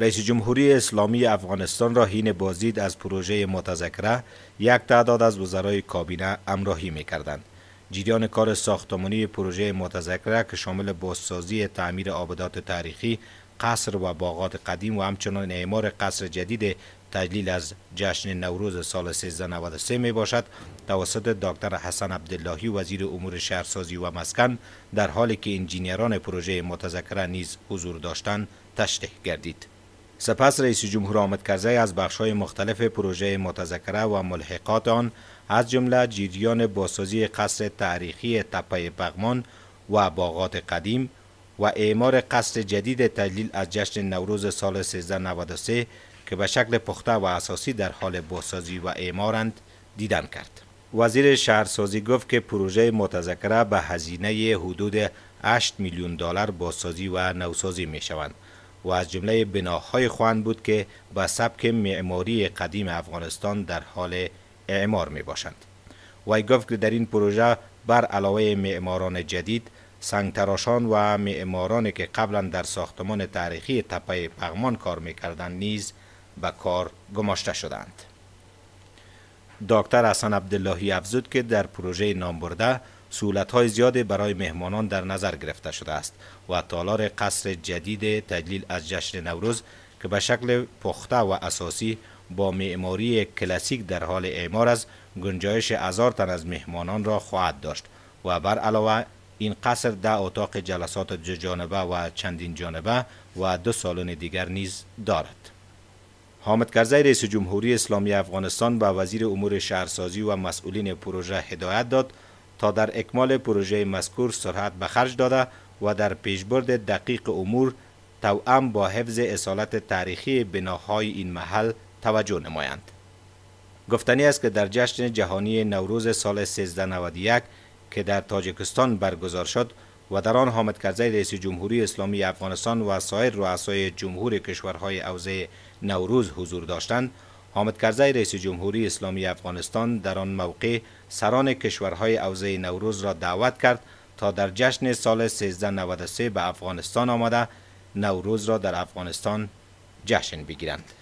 رئیس جمهوری اسلامی افغانستان را حین بازدید از پروژه متذکره یک تعداد از وزرای کابینه امراهی می کردند. جریان کار ساختمانی پروژه متذکره که شامل بازسازی تعمیر آبادات تاریخی، قصر و باغات قدیم و همچنان اعمار قصر جدید تجلیل از جشن نوروز سال 1393 می باشد توسط دکتر حسن عبداللهی وزیر امور شهرسازی و مسکن در حالی که انجینیران پروژه متذکره نیز حضور داشتند تشریح گردید سپس رئیس جمهور کرزی از های مختلف پروژه متذکره و ملحقات آن از جمله جریان باسازی قصر تاریخی تپه بغمان و باغات قدیم و اعمار قصر جدید تجلیل از جشن نوروز سال 1393 که به شکل پخته و اساسی در حال باسازی و اعمارند دیدن کرد. وزیر شهرسازی گفت که پروژه متذکره به هزینه حدود 8 میلیون دلار باسازی و نوسازی می شوند. و از جمله بناهای خوان بود که با سبک معماری قدیم افغانستان در حال اعمار می باشند. وی گفت که در این پروژه بر علاوه معماران جدید سنگتراشان و معمارانی که قبلا در ساختمان تاریخی تپه پغمان کار میکردند نیز به کار گماشته شدند. دکتر حسن عبداللهی افزود که در پروژه نامبرده، های زیادی برای مهمانان در نظر گرفته شده است و تالار قصر جدید تجلیل از جشن نوروز که به شکل پخته و اساسی با معماری کلاسیک در حال اعمار است گنجایش هزار تن از مهمانان را خواهد داشت و بر علاوه این قصر ده اتاق جلسات دو جانبه و چندین جانبه و دو سالن دیگر نیز دارد. حامد کرزی رئیس جمهوری اسلامی افغانستان به وزیر امور شهرسازی و مسئولین پروژه هدایت داد تا در اکمال پروژه مذکور سرعت به خرج داده و در پیشبرد دقیق امور توأم با حفظ اصالت تاریخی بناهای این محل توجه نمایند. گفتنی است که در جشن جهانی نوروز سال 1391 که در تاجکستان برگزار شد و در آن حامد کرزی رئیس جمهوری اسلامی افغانستان و سایر رؤسای جمهور کشورهای اوزه نوروز حضور داشتند حامد کرزی رئیس جمهوری اسلامی افغانستان در آن موقع سران کشورهای اوزه نوروز را دعوت کرد تا در جشن سال 1393 به افغانستان آمده نوروز را در افغانستان جشن بگیرند.